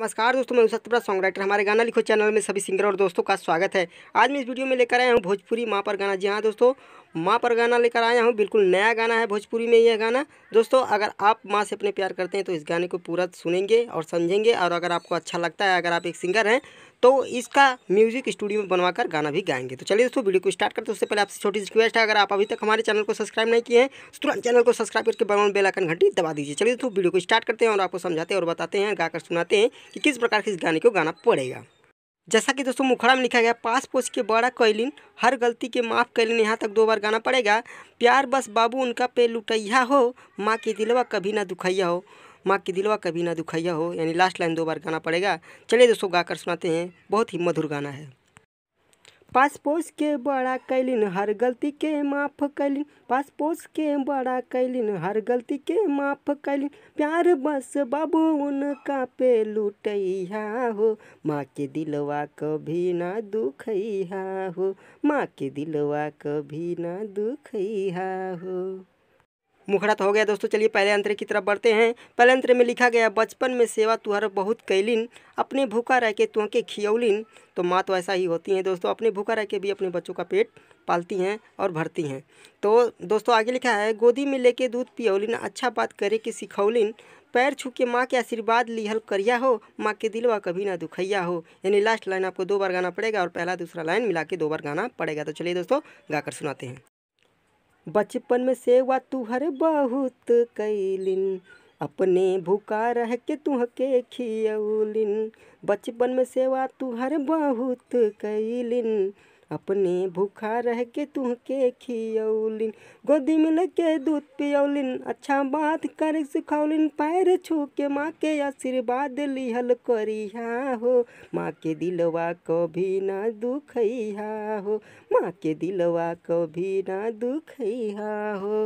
नमस्कार दोस्तों मैं सत्यप्रा सॉन्ग राइटर हमारे गाना लिखो चैनल में सभी सिंगर और दोस्तों का स्वागत है आज मैं इस वीडियो में लेकर आया हूँ भोजपुरी माँ पर गाना जी हाँ दोस्तों माँ पर गाना लेकर आया हूँ बिल्कुल नया गाना है भोजपुरी में यह गाना दोस्तों अगर आप माँ से अपने प्यार करते हैं तो इस गाने को पूरा सुनेंगे और समझेंगे और अगर आपको अच्छा लगता है अगर आप एक सिंगर हैं तो इसका म्यूजिक स्टूडियो में बनवाकर गाना भी गाएंगे तो चलिए दोस्तों वीडियो को स्टार्ट करते उससे पहले आपसे छोटी सी रिक्वेस्ट है अगर आप अभी तक हमारे चैनल को सब्सक्राइब नहीं किए हैं तो तुरंत चैनल को सब्सक्राइब करके बनाओ बेलाइकन घंटी दबा दीजिए चलिए दोस्तों वीडियो को स्टार्ट करते हैं और आपको समझाते हैं और बताते हैं गाकर सुनाते हैं कि किस प्रकार के इस गाने को गाना पड़ेगा जैसा कि दोस्तों मुखड़ा में लिखा गया पास पोस के बड़ा कैलिन हर गलती के माफ़ कैलिन यहाँ तक दो बार गाना पड़ेगा प्यार बस बाबू उनका पे लुटैया हो माँ के दिलवा कभी ना दुखैया हो माँ के दिलवा कभी ना दुखैया हो यानी लास्ट लाइन दो बार गाना पड़ेगा चलिए दोस्तों गाकर सुनाते हैं बहुत ही मधुर गाना है पास पोस के बड़ा कैलिन हर गलती के माफ़ कैलिन पास पोस के बड़ा कैलिन हर गलती के माफ़ कैलिन प्यार बस बाबू उनका पे लुटैया हो माँ के दिलवा कभी ना दुखैया हो माँ के दिलवा कभी ना दुखैया हो मुखड़ा तो हो गया दोस्तों चलिए पहले अंतरे की तरफ बढ़ते हैं पहले अंतरे में लिखा गया बचपन में सेवा तुहर बहुत कैलिन अपने भूखा रह के तुहके खियोलिन तो माँ तो ऐसा ही होती हैं दोस्तों अपने भूखा रह के भी अपने बच्चों का पेट पालती हैं और भरती हैं तो दोस्तों आगे लिखा है गोदी में लेके दूध पियोलिन अच्छा बात करे कि सिखौलिन पैर छू के माँ के आशीर्वाद लिहल करिया हो माँ के दिलवा कभी ना दुखैया हो यानी लास्ट लाइन आपको दो बार गाना पड़ेगा और पहला दूसरा लाइन मिला के दो बार गाना पड़ेगा तो चलिए दोस्तों गाकर सुनाते हैं बचपन में सेवा तुहर बहुत कैलिन अपने भूखा रह के तुहके खियौलिन बचपन में सेवा तुहर बहुत कैलिन अपने भूखा रह के तुहके खियौलिन गोदी मिल के दूध पियौलिन अच्छा बात कर सिखौलिन पैर छू के माँ के आशीर्वाद लिहल करिहा हो माँ के दिलवा कभी ना दुखिया हो माँ के दिलवा कभी ना दुखिया हो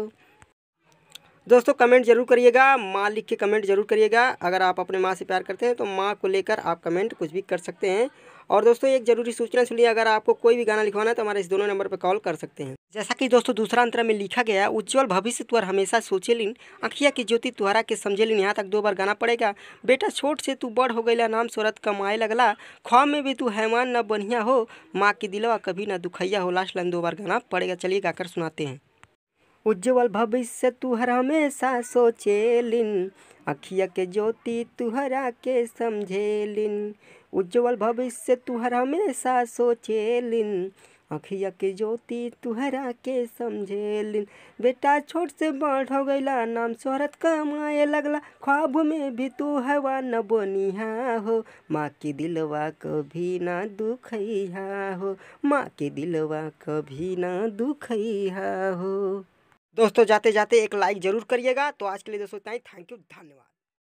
दोस्तों कमेंट जरूर करिएगा माँ लिख के कमेंट जरूर करिएगा अगर आप अपने माँ से प्यार करते हैं तो माँ को लेकर आप कमेंट कुछ भी कर सकते हैं और दोस्तों एक जरूरी सूचना सुनिए अगर आपको कोई भी गाना लिखवाना है तो हमारे इस दोनों नंबर पर कॉल कर सकते हैं जैसा कि दोस्तों दूसरा अंतर में लिखा गया उज्जवल भविष्य तुहर हमेशा सोचे लिन अखिया की ज्योति तुहरा के समझे लिन यहाँ तक दो बार गाना पड़ेगा बेटा छोट से तू बड़ हो गई नाम सोरत कमाए लगला ख्वाब में भी तू हैमान न बढ़िया हो माँ की दिलवा कभी ना दुखैया हो लास्ट लाइन दो बार गाना पड़ेगा चलिए गाकर सुनाते हैं उज्जवल भविष्य तुहर हमेशा सोचे लिन अखिया के ज्योति तुहरा के लिन उज्जवल भविष्य तुहर हमेशा लिन अखिया के ज्योति तुहरा के लिन बेटा छोट से बढ़ हो गैला नाम शोहरत कमाए लगला ख्वाब में भी तू हवा न बोनिहा हो माँ के दिलवा कभी ना दुखिया हो माँ के दिलवा कभी ना दुखिया हो दोस्तों जाते जाते एक लाइक ज़रूर करिएगा तो आज के लिए दोस्तों इतना ही थैंक यू धन्यवाद